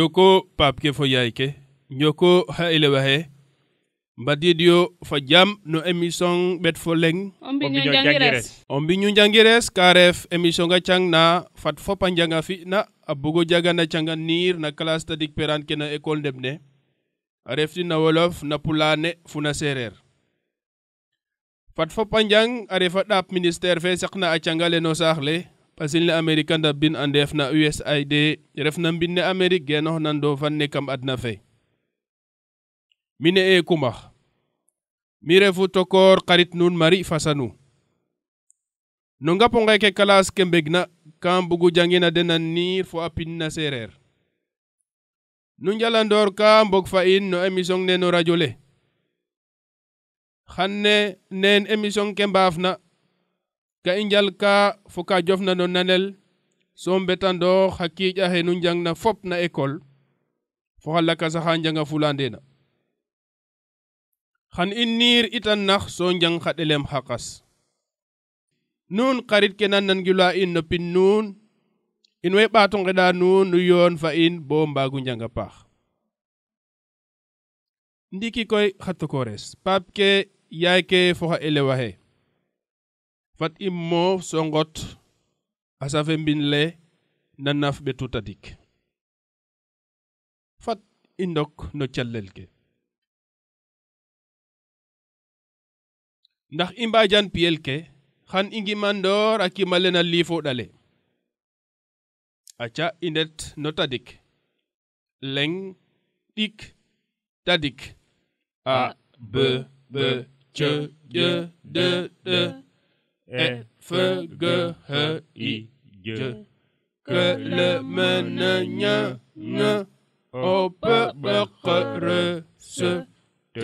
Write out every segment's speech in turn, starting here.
ñoo ko papke fo yayke ñoo ko ha ile wahe mbadidio fo jam no emission ɓet fo leng ombi ñu jangires ka ref émission ga cang na fat fopa janga fina a bugo na canga niir na classe tadik peran ke na école ndeɓ ne a na wolof na pulane fu na sereer fat fopa jang a refa ɗaap fe saqna a canga le no saax le pasilɗe amérique anda bin a ndefna usaid refna mbinne amérique genoxna ndofanne kam adna fe mine e kumax mi refu tokoor xarit nuun mari fasanu no ngaponge ke classe ke mbegna kam bugu jangina den a niir fo a pin nu njalandoor ka mbog fa in no émission ne no radio xan ne neen émission ke mbaafna ka i njal ka fo ka jofna no nanel so mbetandoox xa kiic axe nu na fop na école fo xa lakas axa njanga fulandeena xan i niir itan nax so njang xa ɗelem xa qas nuun xarit ke nan nangilwa in no pin nuun in way ɓaato ngeɗa nuun nu yoon fa in bo mbaagu njanga paax ndiki koy xa tokores paap ke yaay ke fo xa elewa xe fat i moof so ngot asafe mbin na naaf ɓe tutadik fat i ndok no callel ke ndax i mbaajan piyel ke xan i ngimandoor a kimale na liifoɗale aca i ndet no tadik leng ɗik tadik a b b c d d d F-G-H-I-G. Kelemenenya B, Ope R, S, D,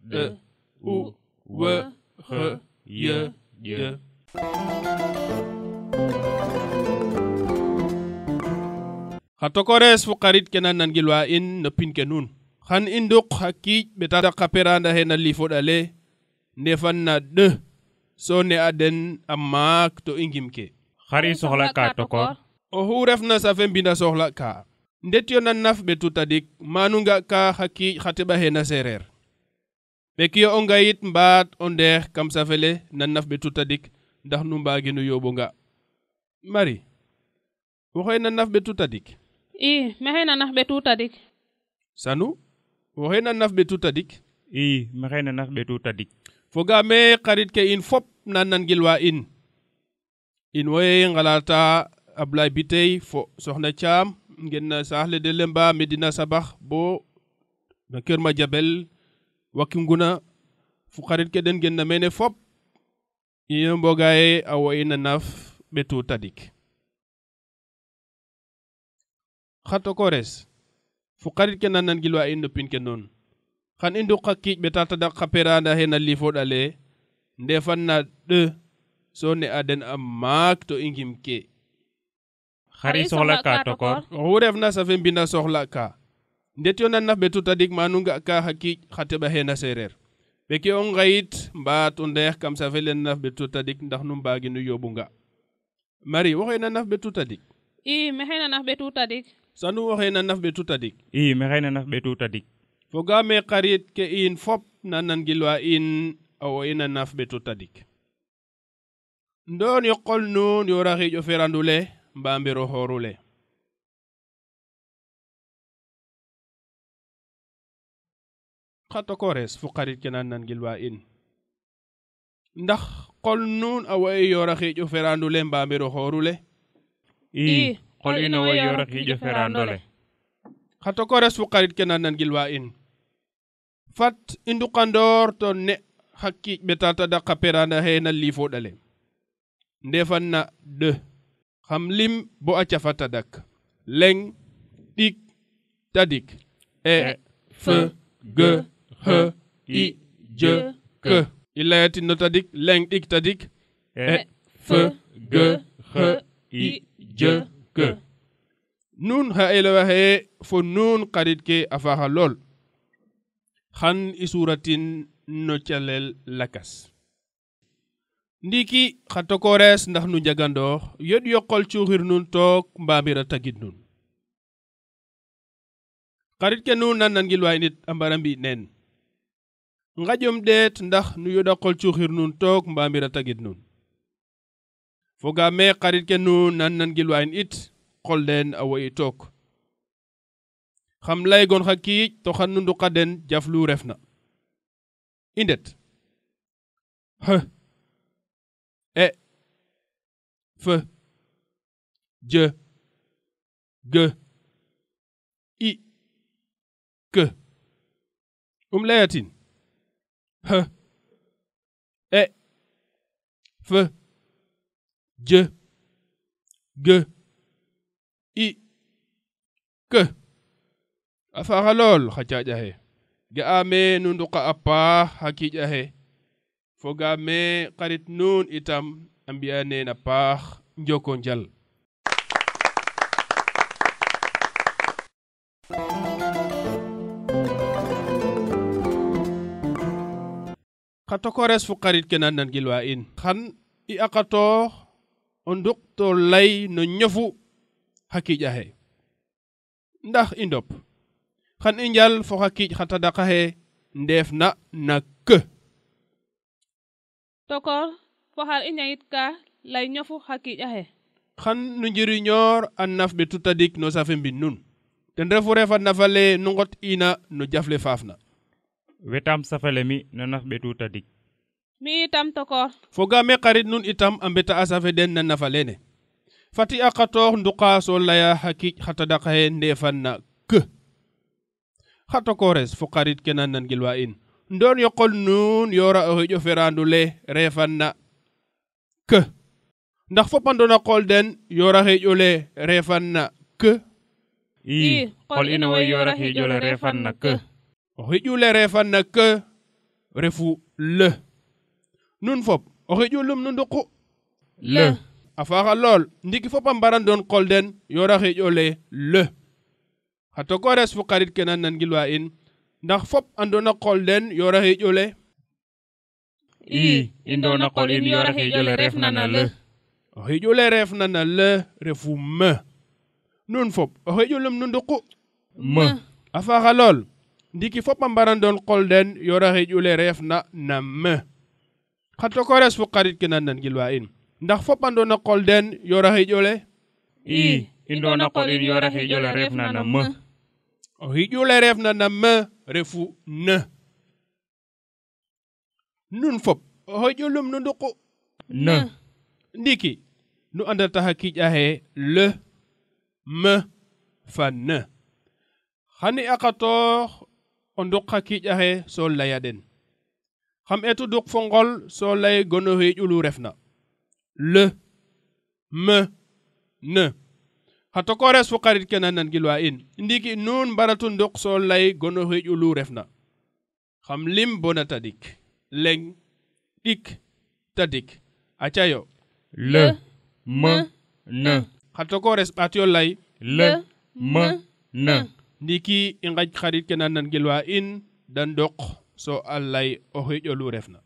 D, u, we, he, ye, ye. Hatokores fukarit kenan nan in na pinkenun. Han induk hakik betada kapera hena lifo dale. Nefan na de. so ne aden a maak to i ngimke xari soxla ka tokor oxu refna safe mbinda soxla ka ndet yo na nafɓe tutadik manu nga ka xa kiic xa teɓaxe na sereer ɓekiyo o ngayit mbaat o ndeex kam safe le na nafɓe tutadik ndax nu mbaaginu yooɓo nga mari nan naf nafɓe tutadik i maxey na nafɓe tutadik sanu nan na nafɓe tutadik i maxey na nafɓe tutadik fogame xarit ke in fop nan nan gilwa in in woye ngalata ablay bitey fo soxna caam ngeen na saaxle de lemba medina sabax boo na kër ma jabel waki nguna fu xarit ke den genna mene fop iyo mbogaye a wo in naf ɓetu tadik xan i kaki kiic ɓe tata da xa peranda xe na lifoɗa le ndefan ɗe so ne a den a maak to i ngim ke xari soxla ka tokor oxu oh, refna safe mbina soxla ka ndet yo nan naf ɓe tutadik ma nga ka xa kiic xa teɓa xe na sereer ɓe ke o ngayit mbaat o ndeex kam safe len naf ɓe tutadik ndax nu mbaaginu nga mari woxey na naf ɓe tutadik i mexey na naf ɓe tutadik sanu woxey na naf ɓe tutadik i mexey na naf ɓe tutadik fogame qarit ke'in fop nanangilwa in awo ina nafɓe to tadik ndon yo qol nun yo raxiƴo ferandule mbambiro horule xa tokores fo qarit ke nanangilwa in ndax qol nun awo'e yo raxiƴo ferandule mbambiro horule i qol in awo yo raxiƴo ferandole fat i ndukandoor to ne hakkiiƴ ɓe tataɗa kaperana he na liifoɗale ndefan na ɗe xam lim bo a cafa tadak leŋ ɗik tadik e f g h i j k i layatin no tadik leŋ ɗik tadik e f g h i j k nun xa elewa xeye fo nun xarit ke a faaxa lool xan isuratin noccalel lakas ndiki xa tokores ndax nu njagandoox yod yoqol cuuxir nun took mbaambir a tagid nun xarit ke nuun nan nangilwaay nit a mbara mbi' neen nqaƴom ɗeet ndax nu yoɗa qol cuuxir nun took mbaambir a tagid nun fogaam xarit ke nuun nan nangilwaayin it qol leen a wo'i took ខ្យមកែម្ម៛័៏ឆ្ម្ម៏់ទៅឆ្្មើមៅ់ក៏ខ្យម៛្មំ្ជ្ម្មំខ្យមំឆ្ម afaaxa lool xa caaƴ axe ga'aame nu nduqa a paax xa kiiƴ axe fogaame xarit nuun itam a mbi'a a paax njoko njal xa tokores fu xarit ke na nangilwa in xan i aqatoox o nduq lay no ñofu xa kiiƴ ndax i ndop tokoor fo xar i ñayit ka lay ñofu xa kiic xan nu njiriñoor a naf ɓetu tadik no safe mbin nun ten refu refa nafa le nu ngot iina no jafle faaf na wetam safale mi no naf ɓetu tadik mi itam tokoor fogaame xarit nun itam a mbeta a safe den na nafa lene fati a xa toox nduqa laya xa kiic xa tadaqaxe ndeefan na kë hatokores fuqarit ke nan nangilwa in ndon yo qol nun yora o hiƴo ferandu le refanna k ndax fopandona qol den yora hiƴo le refanna k i qol ina woy yora hiƴo le refanna k o hiƴu le refanna k refu l nun fop o hiƴu nu nduqu l a faaxa lool ndiki fop a mbarandon qol den yora hiƴo le l xa tog o res ke na nangilwa in ndax fop a ndoona qol yoora xeƴole i i ndoona in yoora xeƴole refna na lë o xeƴole refna na lë refu më nun fop o xeƴolum nu nduqu më a faaxa lool ndiiki fop ndoon qol den yoora xeƴule refna na më xa tog o res ke na nangilwa in ndax fop a ndoona qol yoora xeƴole i i ndoona in yoora xeƴole refna na më hiƴƴulereefnana ma refu na nun fop hoƴƴulum nu nduqu na ndiiki nu andata xa kiiƴ axe le me fa na xani a xatoox o nduq xa kiiƴ axe soo laya den xam eetu duq fo ngol soo lay gono hiƴulu refna le me ne hato ko res kenan xarit ke nan gilwa in ndiki nun baratun ndok so lay gono heju refna xam lim bonata dik leng dik tadik acayo le ma, na. hato ko res lay le ma, na. ndiki ingaj xarit ke nan gilwa in dan dok so allay o hejo ulu refna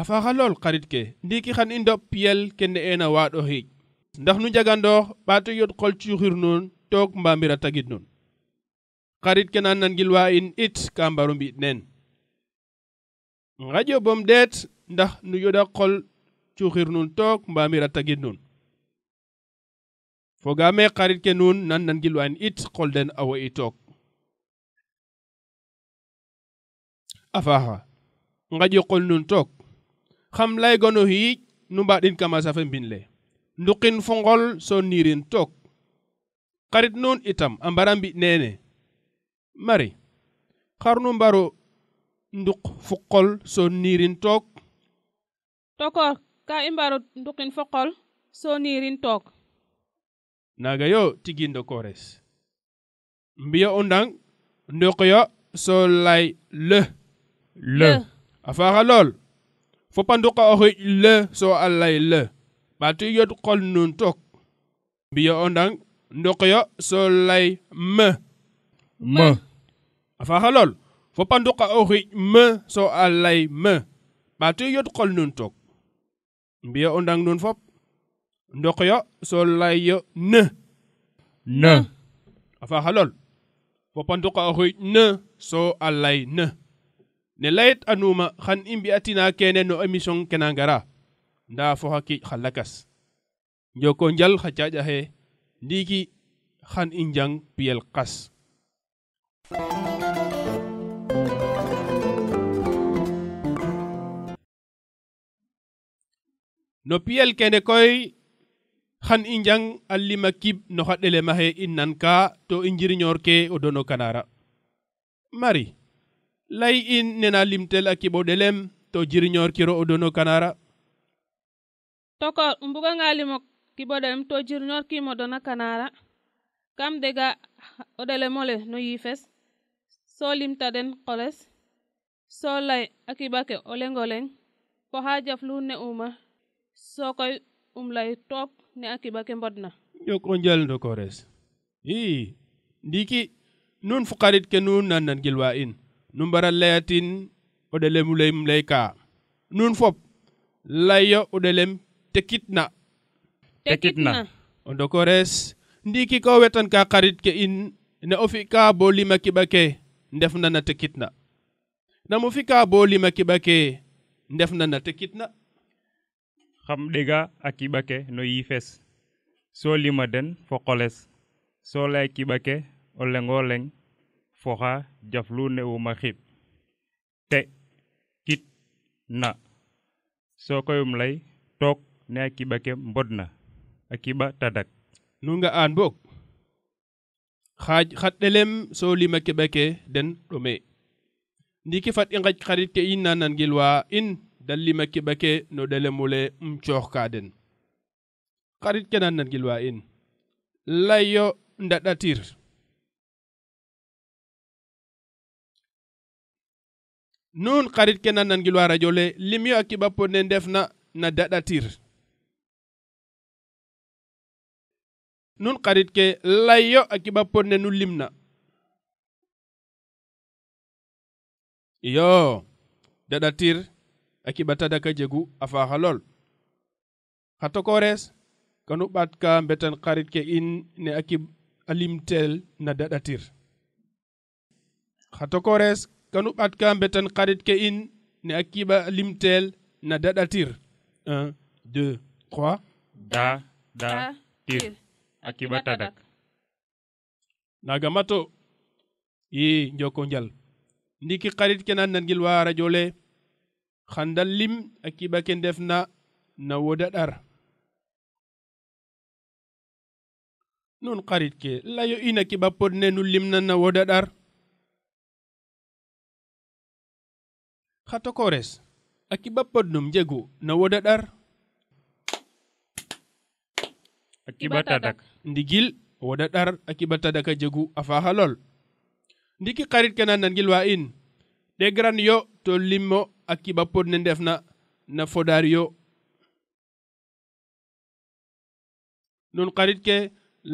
a faaxa lool xarit ke ndiiki xan i ndob piyel kene eena waaɗo xiic ndax nu njagandoox ɓaato yod qol cuuxir nuun toog mbaambir a tagid nuun xarit ke na nangilwa in it ka mbaru mbi' neen nxaƴo bom deet ndax nu yoɗa qol cuuxir nuun toog mbaambir a tagid nuun fogaame xarit ke nuun nan nangilwa in it qol den a faaxa nxaƴo qol nuun toog xam laygono hiiƴ nu mbaɗin kama safe mbinle nduqin fo ngol so nirin tok xarit nuun itam a mbara mbi neene mari xar nu mbaro nduq fu qol so took tokoor ka i mbaro nduqin fo qol so took naaga yo tigi ndokoores mbiya o ndang nduqyo so lay le le a faaxa fopanduka ohi le so allai le bati yot kol nun tok biya ondang ndokoyo so lay me me afa halol fopanduka ohi me so allai me bati yot kol nun tok biya ondang nun fop ndokoyo so lay yo ne ne afa halol fopanduka ohi ne so allai ne ne layit a numa xan i mbi'atina kene no émission kena ngara nda foxa kiiƴ xa lakas njoko njal xa caaƴa xe ndiiki xan i njang piyel qas no piyel kene koy xan i njang a lima kib no xa ɗelema xe i nan ka to i njirñoor ke o dono kanara marie lay in nena limtel a delem to jiriñorkiro o dono kanara toko nga limo kiɓoɗelem to jiriñorkimo dona kanara kam dega mole no yifes so limta den qoles so lay a kiɓake o lengoleng ko ha jaflu ne uma koy um lay toop ne a kiɓake mbodna joko jaldo kores i ndiki nun fukarit ke nun nan nan gilwa in numbara layatin o ɗelem leyim leyka nun fop layyo o ɗelem tekitna tekitna o ndoko rees ndiiki ko wetan ka xarit ke in ne o fi'ka bo lima kiɓa ke ndefna na tekitna nam o fi'ka bo lima kiɓa ke ndefna na tekitna xam ɗega a kiɓa ke no yiifes so lima den fo qoles so lay kiɓa ke o foxa jaflu newuma xib te kit na so koyum lay toog ne akiba ke mbodna akiba tadak nu nga aan boog xaaj xatɗelem so lima keɓa ke den ɗome ndiki fat i ngaj xarit ke i nanangilwa in dan lima keɓa ke no ɗelemule um cooxka den xarit ke nanangilwa in layo ndaɗatir nun xarit ke na nan gilwa radio le limyo a kiɓa pod ne ndefna na daɗatir nun xarit ke layyo a kiɓa pod ne nu limna iyo daɗatir a kiɓa tadaka jegu a faaxa lool xa tokores kanu ɓat ka mbetan xarit ke in ne a kiɓ a limtel na daɗatir xa tokores kanu ɓat kamɓe tan xarit ke in ne a kiɓa na daɗatir 1 tadak naga mato yi njoko njal ndiki xarit ke nan nangil wa radio le xanda lim a ke ndef na na woda ɗar hattokores akiba poɗɗum jegu no woda ɗar akiba tadak ndigil woda ɗar akiba tadaka jegu afa halol ndiki xarit ke na nangilwa in ɗegran yo to limmo akiba pod ne ndefna na fodar yo nun xarit ke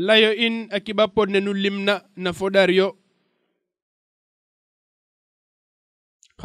layo in akiba pod ne nu limna na fodar yo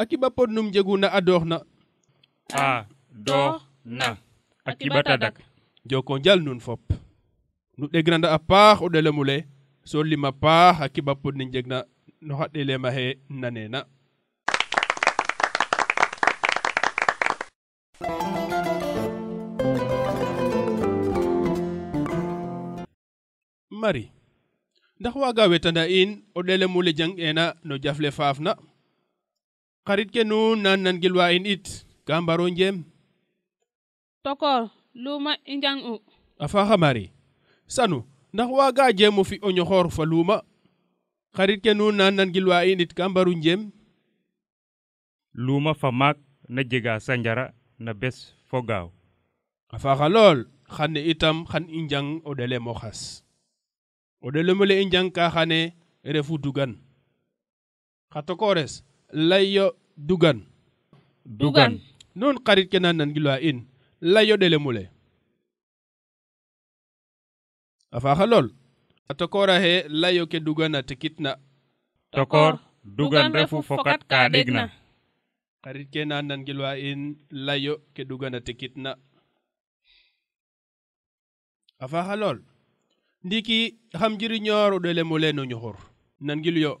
akibapoɗnum jeguna adorna akiba tadak joko njal nun fop nu ɗegnanda a paax o ɗelemu le so lima paax a kibapod ni jegna no xa ɗelema xe nanena mari ndax waga wetanda in o ɗelemu le jang ena no jafle faafna xarit ke nu nan nan gilwa in it ka mbaro njem toko luma i njang u a faxa mari sanu ndax waaga jeemo fi o ñoxoor fa luuma xarit ke nu nan nan gilwa in it ka mbaru njem luuma fa maak na jega sanjara na bes fo gaaw a faaxa lool xane itam xan i njang o ɗelem xas o ɗelem ole i njang ka xane refu dugan xa tokores layo dugan dugan nun karit ke nan nan gilwa in layo dele mule afa halol atokora he layo ke dugan a tikitna tokor dugan refu fokat ka degna karit ke nan nan gilwa in layo ke dugan a tikitna afa halol ndiki ham jiri ñooro dele mule no ñohor nan gilyo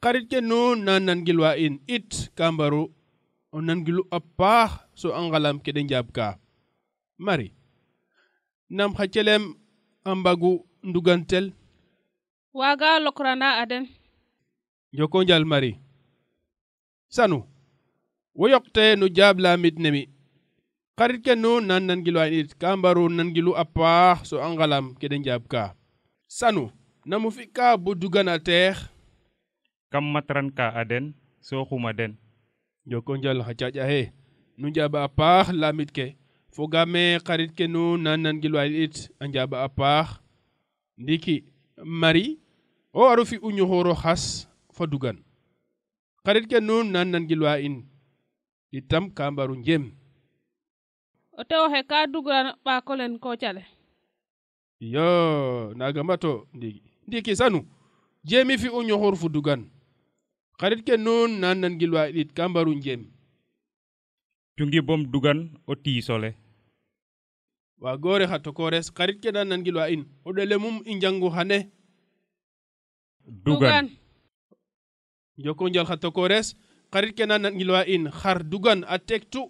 xarit ke nu na nan gilwa in it kambaru o nangilu a paax so anggalam ke de mari nam xa celem a ndugantel waga lokrana aden joko njal mari sanu woyokte yoqte nu jaab laamit nemi xarit ke nu nan gilwa in it kambaru, nan gilu a so anggalam ke de njaab sanu namu fi ka bu dugana teex kam matran ka aden soxuma den joko njal xa caƴa nu njaɓa a paax lamit ke fogaame xarit ke nu na nangilwaa it a njaɓa a paax ndiki marie o aro fi u ñoxooro xas fa dugan xarit ke nuun na nangilwaa in itam ka mbaru njem o tewoxe ka dugan ɓaakolen kocale iyo naga mato ndiki ndiki sanu jeemi fi u ñoxoor fu dugan xarit ke nun nan nan gilwa ɗit kambaru njem tungi bom dugan o tiisole wa gore ha tokores xarit ke nan nan gilwa in o ɗele mum i njangu hane dugan joko njal ha tokores xarit ke nan nan gilwa in xar dugan a tektu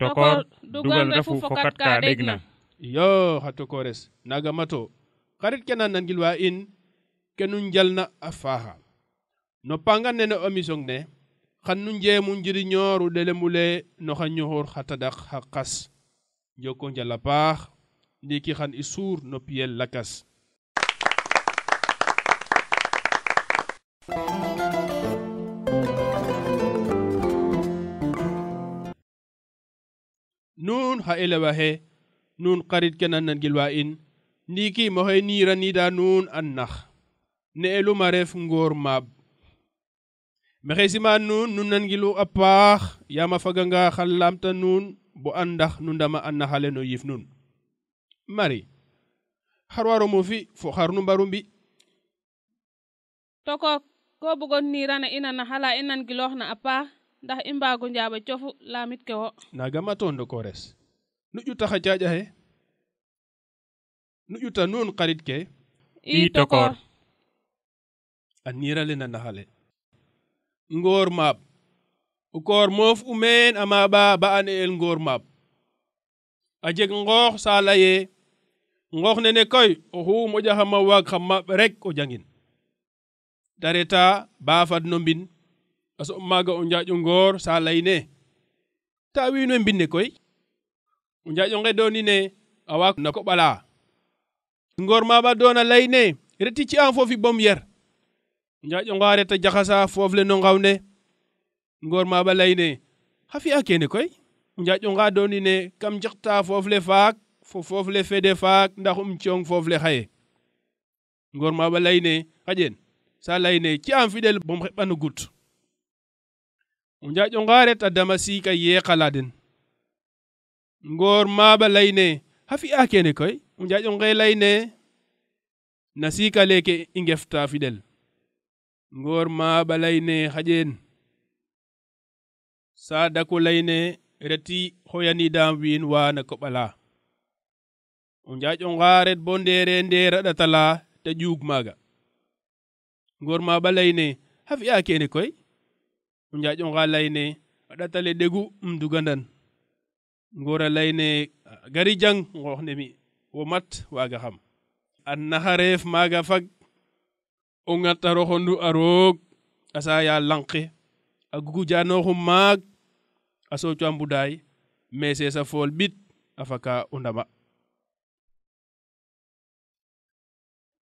tokor dugan refu fokat ka ɗegna yo ha tokores naga mato xarit ke nan nan gilwa in kenu nun jalna a faaxa no panga nene omisong ne xannu njemu njiri ñooru lelemule no xa kan ñoxor xa tadak xa njoko njala paax ndiki xan no piel lakas nun xa elewa xe nun xarit ke nan nangilwa in ndiki moxe niiranida nun an nax ne elu ref ngoor mexesima nun nu nangilu a paax yaam a faganga xa laamta nuun bo an ndax nu ndama a naxale no yiif nuun mari xar waromo fi fo xar nu mbaru mbi tokook ko bugon niirana ina naxala i nangilooxna a paax ndax i mbaago njaaba cofu laamit ke wo naaga mato ndokores nu ƴuta xa caaƴaxe nu ƴuta nuun xarit ke i tokoor ngor mab ukor mof umen ama ba ba an e el ngor mab ajek ngox salaye ngox nene koy o hu mo ja hama wak hama rek o jangin tareta ba fad no bin aso maga on jaju ngor salayne ta wi no bin ne koy on jaju ngedo ni ne awak nako bala ngor maba dona layne reti ci an fofi bom yer Mnjak yon gwa re ta jakasa fovle nongawne. Mnkor mwa ba layne, hafi akenekoy. Mnjak yon gwa doni ne, kam chakta fovle fak, fovle fede fak, ndakou mchong fovle haye. Mnkor mwa ba layne, kajen, sa layne, kyan fidel bomke panu gut. Mnjak yon gwa re ta damasi ka ye kaladen. Mnkor mwa ba layne, hafi akenekoy. Mnjak yon gwa layne, nasi ka leke ingefta fidel. ngor ma balayne hajen sa dako layne reti hoyani dam win wana ko bala o njaajo ngaret bo ndere ndere datala ta juug maga ngor ma balayne haf ya kene koy o njaajo nga layne datale degu mdugandan um ngora layne gari jang ngohne mi o mat waga ham an nahareef maga fag o ŋata roxondu a roog a saya lanqe a gugujanoxum maag a soocu a mbudaay meses fool ɓit a faka o ndama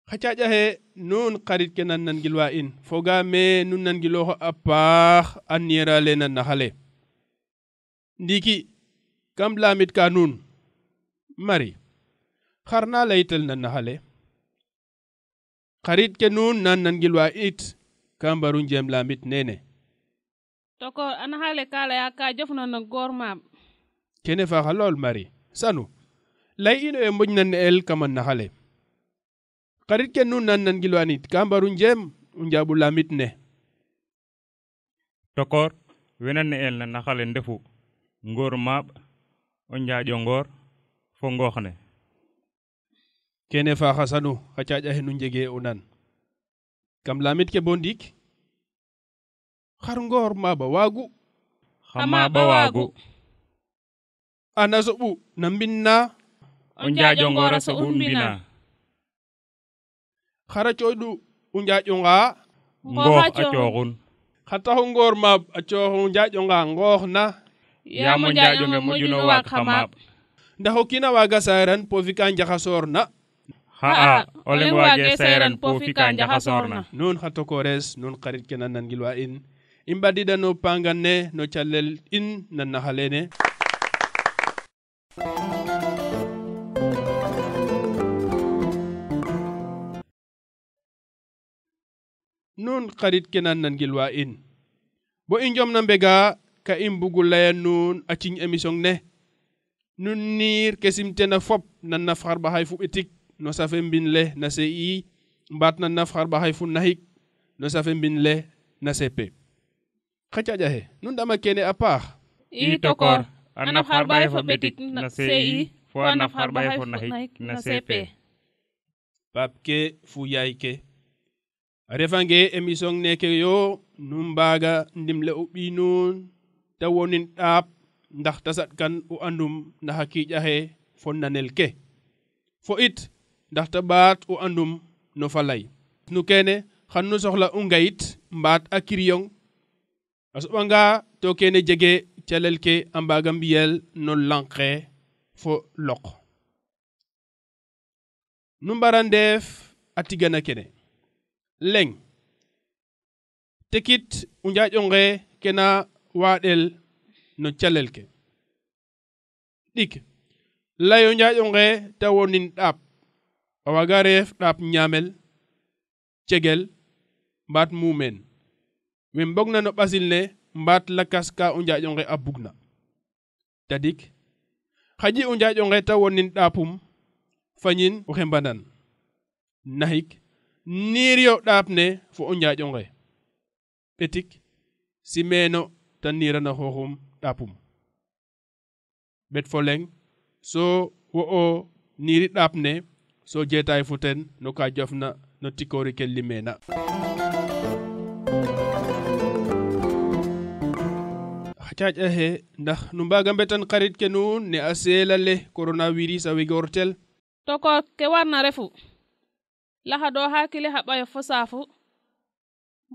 xa caƴaxe nuun xarit ke nan nangilwa in fogaame nu nangilooxo a paax a niera na naxa ndiiki kam laamit ka nuun mari xar na laytel na naxa xarit ke nun nan nangilwa it kambaru jem lamit nene toko an hale kala ya ka jofno no gor mam kene fa mari sanu lay ino e mbojnan el kaman na hale xarit ke nun nan nangilwa nit kambaru jem unjabu lamit ne tokor wenan el na naxale ndefu ngor maab o njaaƴo ngor fo ngooxne kene fa hasanu hacaƴa henu jege o nan kam lamit ke bo ndik har ngor maba waagu hamaba waagu ana soɓu na mbinna o njaaƴo ngora soɓu mbina hara coyɗu u njaaƴo nga ngoox a cooxun xa taxu ngoor maab a cooxu njaaƴo na yaamo njaaƴo nge moƴuno maab ndax o kiin a waaga ha'a leng waage sayran po fika njaha sorna nuun xa tokores nuun xarit ke na nangilwa in i mbadida no pangan ne no calel in na naxa lene nuun xarit ke na nangilwa in bo i njom na mbega ka i mbugu laya nuun a ciñ émission ne nun niir ke simtena fop nan na faxar baxay fu ɓetik Nwa non safen bin le nase i, Mbat nan naf harba haifon nahik, Nwa non safen bin le nase pe. Kajajaje, nou dama kene apak? I tokor, An naf harba haifon betik nase i, Fwa an naf harba haifon nahik nase pe. Papke fuyayke. Arefange emisong neke yo, Noumbaga nimle upinoun, Tawonin ap, Ndak tasatkan ou anoum, Nna haki jahe fon nanelke. Foyit, ndaxte baat u andum no falay nu kene xan soxla u ngayit mbaat a kiriyong a soɓanga to kene jege calel ke a mbaaga mbiyel no lanqe fo loq nu mbara ndeef a tigana kene leŋ tekit u njaaƴonge kena waaɗel no calel ke ɗik layo njaaƴonge ta wonin ɗaap Awagare tapap nyamel, tchèèl, bat momen, menmbog na no pasillè mbat la kaka unjatjonre a buggna. Tadik,ha di unjatjonre ta wonent apum fanin o genbanan. Nak niri d’apne fo unjat jonr. Petic si menno tanira najorromt’umm. Betòlèng so wo o nirit apapne. so jeetaay fu ten no ka jofna no tikoori kelli meena xa caaƴa xe ndax nu mbaaga mbetan xarit ke nuun ne a seela le coronavirus a wegoortel toko ke warna refu laxadoo xa kile xa ɓayof fo saafu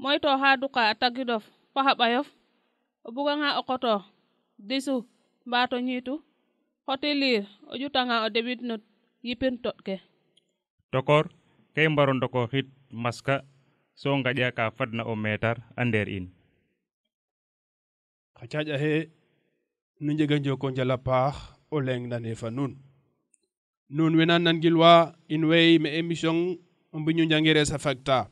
moytoo xa duqa a tagidof fo xa ɓayof o buganga o qoto disu mbaato ñiitu xoti liir o ƴutanga o debid no yipin toɗ ke tokor kay mbaron doko hit maska so gaƴa ka fadna o meter a nder in xa caƴa xe nu njega njoko njal a paax o leng nane fa nuun nuun we na nangilwa in way me émission o mbiñu njangires a fagta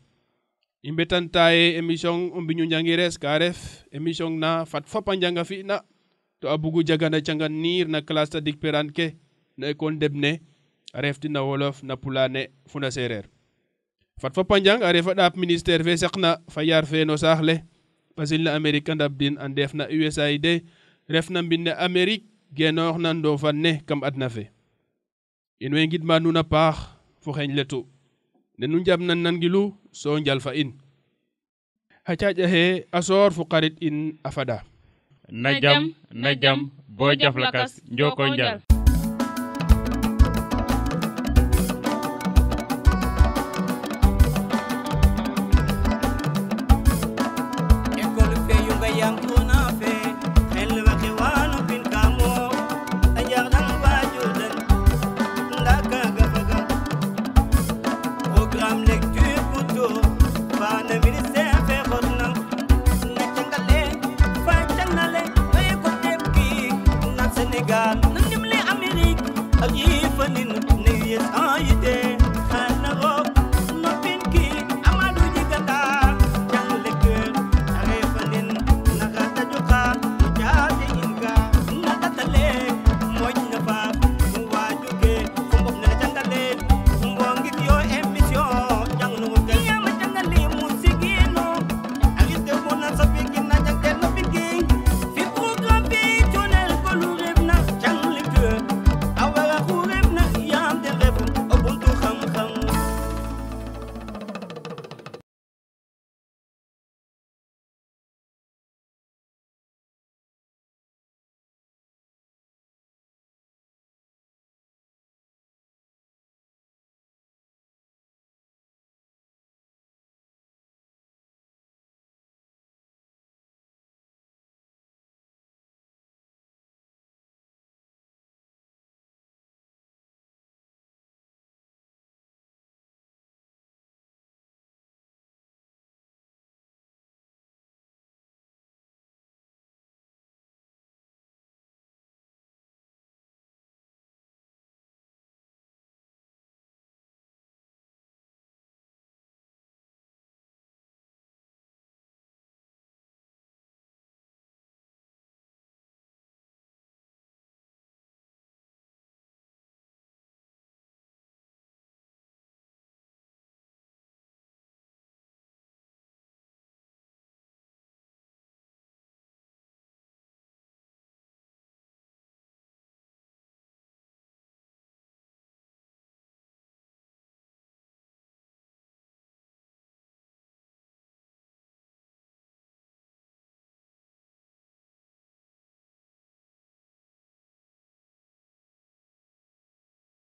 i mbetantaa ye ref na fat fop to a jagana na classe dikperanke na école a reftin na wolof na pulaane fo na seereer fat fo panjang a refa ɗaap ministére fe seqna fayaar fe no saax le ɓasil na amérique a ndabdin a ndeef na usaid ref na mbin ne amérique genoox na ndoofan ne kam adna fe in way ngidma nuun a paax fo xeeñ letu ne nu njamnan nangilu so njal fa in xa caaƴaxe a soor xarit in a fada na jam na jam bo jaflakas njoko njal